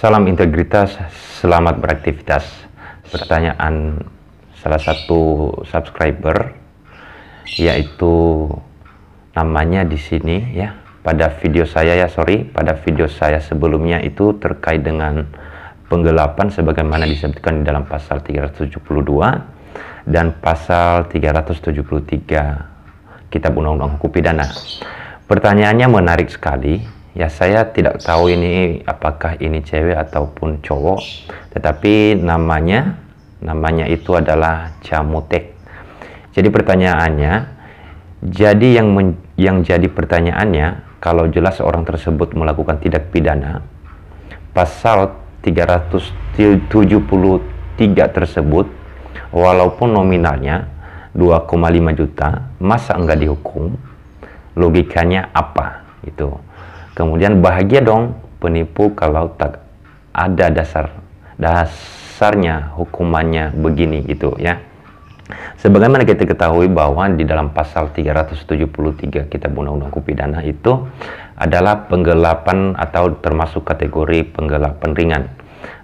Salam integritas, selamat beraktivitas. Pertanyaan salah satu subscriber yaitu namanya di sini ya. Pada video saya ya, sorry, pada video saya sebelumnya itu terkait dengan penggelapan sebagaimana disebutkan di dalam pasal 372 dan pasal 373 Kitab Undang-Undang Hukum Pidana. Pertanyaannya menarik sekali ya saya tidak tahu ini apakah ini cewek ataupun cowok tetapi namanya namanya itu adalah camutek jadi pertanyaannya jadi yang men, yang jadi pertanyaannya kalau jelas orang tersebut melakukan tindak pidana pasal 373 tersebut walaupun nominalnya 2,5 juta masa enggak dihukum logikanya apa itu? Kemudian bahagia dong penipu kalau tak ada dasar dasarnya hukumannya begini gitu ya. Sebagaimana kita ketahui bahwa di dalam pasal 373 Kitab Undang-Undang Pidana itu adalah penggelapan atau termasuk kategori penggelapan ringan.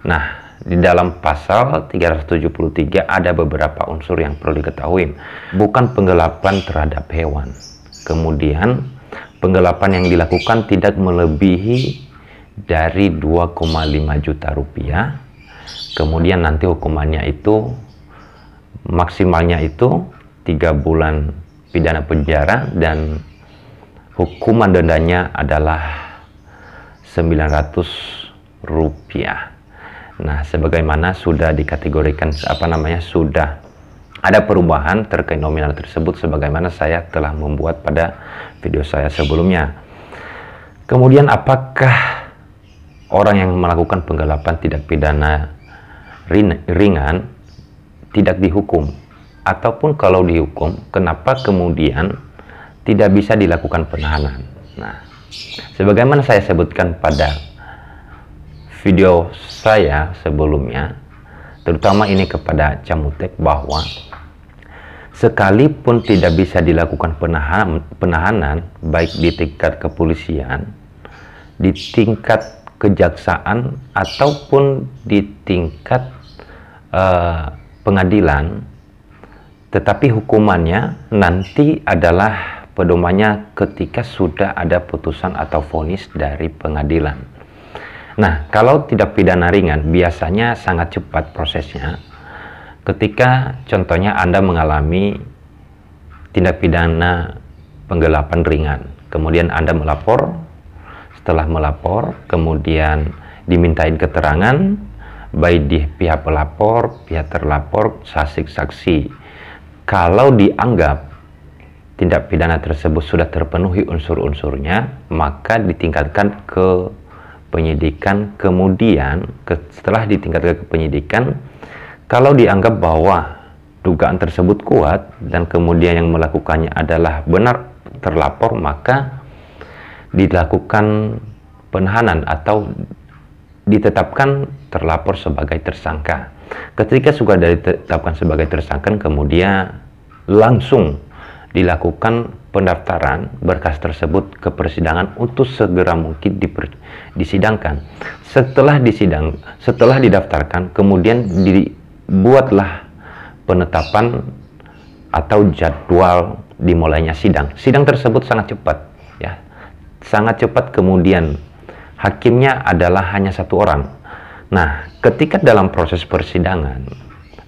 Nah, di dalam pasal 373 ada beberapa unsur yang perlu diketahui. Bukan penggelapan terhadap hewan. Kemudian Penggelapan yang dilakukan tidak melebihi dari 2,5 juta rupiah. Kemudian nanti hukumannya itu maksimalnya itu tiga bulan pidana penjara dan hukuman dendanya adalah 900 rupiah. Nah, sebagaimana sudah dikategorikan apa namanya sudah ada perubahan terkait nominal tersebut sebagaimana saya telah membuat pada video saya sebelumnya. Kemudian apakah orang yang melakukan penggelapan tidak pidana ringan tidak dihukum? Ataupun kalau dihukum, kenapa kemudian tidak bisa dilakukan penahanan? Nah, sebagaimana saya sebutkan pada video saya sebelumnya, terutama ini kepada Camutek bahwa sekalipun tidak bisa dilakukan penahan, penahanan baik di tingkat kepolisian, di tingkat kejaksaan ataupun di tingkat uh, pengadilan, tetapi hukumannya nanti adalah pedomannya ketika sudah ada putusan atau vonis dari pengadilan. Nah, kalau tidak pidana ringan, biasanya sangat cepat prosesnya ketika contohnya Anda mengalami tindak pidana penggelapan ringan, kemudian Anda melapor, setelah melapor, kemudian dimintain keterangan, baik di pihak pelapor, pihak terlapor, saksi-saksi. Kalau dianggap tindak pidana tersebut sudah terpenuhi unsur-unsurnya, maka ditingkatkan ke penyidikan. Kemudian setelah ditingkatkan ke penyidikan, kalau dianggap bahwa dugaan tersebut kuat dan kemudian yang melakukannya adalah benar terlapor, maka dilakukan penahanan atau ditetapkan terlapor sebagai tersangka. Ketika sudah ditetapkan sebagai tersangka, kemudian langsung dilakukan pendaftaran berkas tersebut ke persidangan untuk segera mungkin diper, disidangkan. Setelah disidang, setelah didaftarkan, kemudian di, buatlah penetapan atau jadwal dimulainya sidang. Sidang tersebut sangat cepat, ya, sangat cepat. Kemudian hakimnya adalah hanya satu orang. Nah, ketika dalam proses persidangan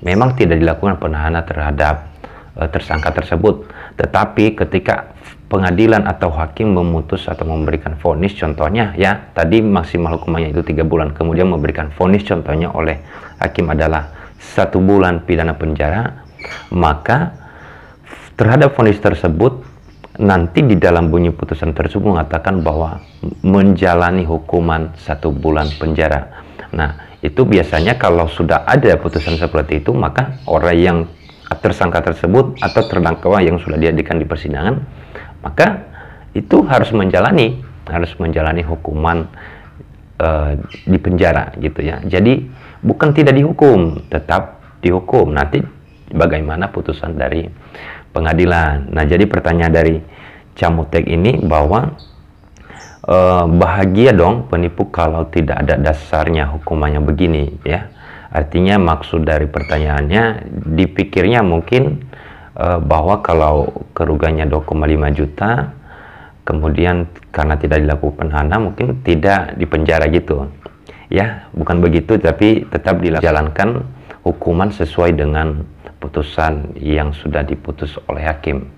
memang tidak dilakukan penahanan terhadap e, tersangka tersebut, tetapi ketika pengadilan atau hakim memutus atau memberikan vonis contohnya ya tadi maksimal hukumannya itu tiga bulan kemudian memberikan vonis contohnya oleh hakim adalah satu bulan pidana penjara, maka terhadap vonis tersebut nanti di dalam bunyi putusan tersebut mengatakan bahwa menjalani hukuman satu bulan penjara. Nah, itu biasanya kalau sudah ada putusan seperti itu, maka orang yang tersangka tersebut atau terdakwa yang sudah diadakan di persidangan, maka itu harus menjalani harus menjalani hukuman uh, di penjara gitu ya. Jadi bukan tidak dihukum, tetap dihukum. Nanti bagaimana putusan dari pengadilan. Nah, jadi pertanyaan dari Camutek ini bahwa eh, bahagia dong penipu kalau tidak ada dasarnya hukumannya begini, ya. Artinya maksud dari pertanyaannya dipikirnya mungkin eh, bahwa kalau kerugiannya 2,5 juta kemudian karena tidak dilakukan penahanan mungkin tidak dipenjara gitu ya bukan begitu tapi tetap dijalankan hukuman sesuai dengan putusan yang sudah diputus oleh hakim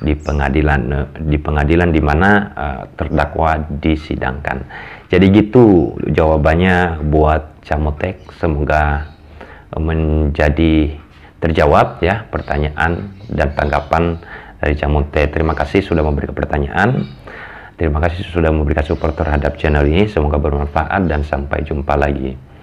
di pengadilan eh, di pengadilan di mana uh, terdakwa disidangkan. Jadi gitu jawabannya buat Camotek semoga eh, menjadi terjawab ya pertanyaan dan tanggapan dari Camotek. Terima kasih sudah memberikan pertanyaan. Terima kasih sudah memberikan support terhadap channel ini. Semoga bermanfaat dan sampai jumpa lagi.